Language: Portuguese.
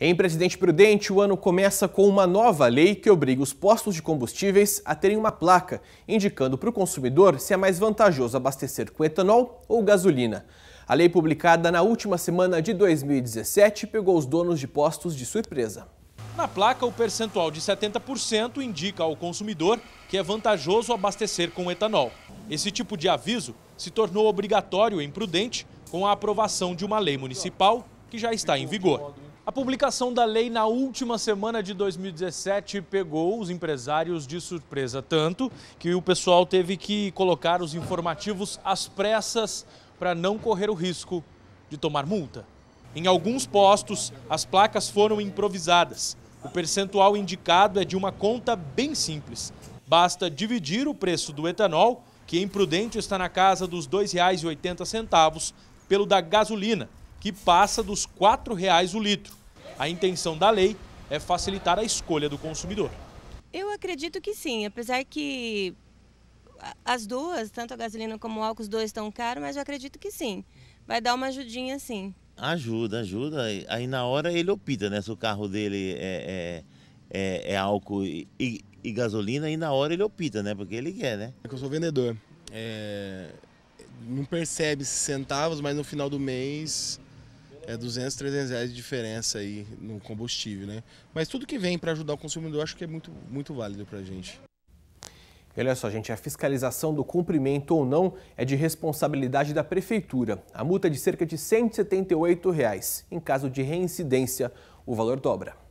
Em Presidente Prudente, o ano começa com uma nova lei que obriga os postos de combustíveis a terem uma placa indicando para o consumidor se é mais vantajoso abastecer com etanol ou gasolina. A lei publicada na última semana de 2017 pegou os donos de postos de surpresa. Na placa, o percentual de 70% indica ao consumidor que é vantajoso abastecer com etanol. Esse tipo de aviso se tornou obrigatório em Prudente com a aprovação de uma lei municipal que já está em vigor. A publicação da lei na última semana de 2017 pegou os empresários de surpresa, tanto que o pessoal teve que colocar os informativos às pressas para não correr o risco de tomar multa. Em alguns postos, as placas foram improvisadas. O percentual indicado é de uma conta bem simples. Basta dividir o preço do etanol, que em Prudente está na casa dos R$ 2,80, pelo da gasolina, que passa dos R$ 4,00 o litro. A intenção da lei é facilitar a escolha do consumidor. Eu acredito que sim, apesar que as duas, tanto a gasolina como o álcool, os dois estão caros, mas eu acredito que sim. Vai dar uma ajudinha sim. Ajuda, ajuda. Aí na hora ele opta, né? Se o carro dele é, é, é, é álcool e, e, e, gasolina, e na hora ele opta, né? Porque ele quer, né? É eu sou vendedor. É... Não percebe centavos, mas no final do mês é 200, 300 reais de diferença aí no combustível, né? Mas tudo que vem para ajudar o consumidor, acho que é muito, muito válido para a gente. Olha só, gente, a fiscalização do cumprimento ou não é de responsabilidade da prefeitura. A multa é de cerca de R$ 178. Reais. Em caso de reincidência, o valor dobra.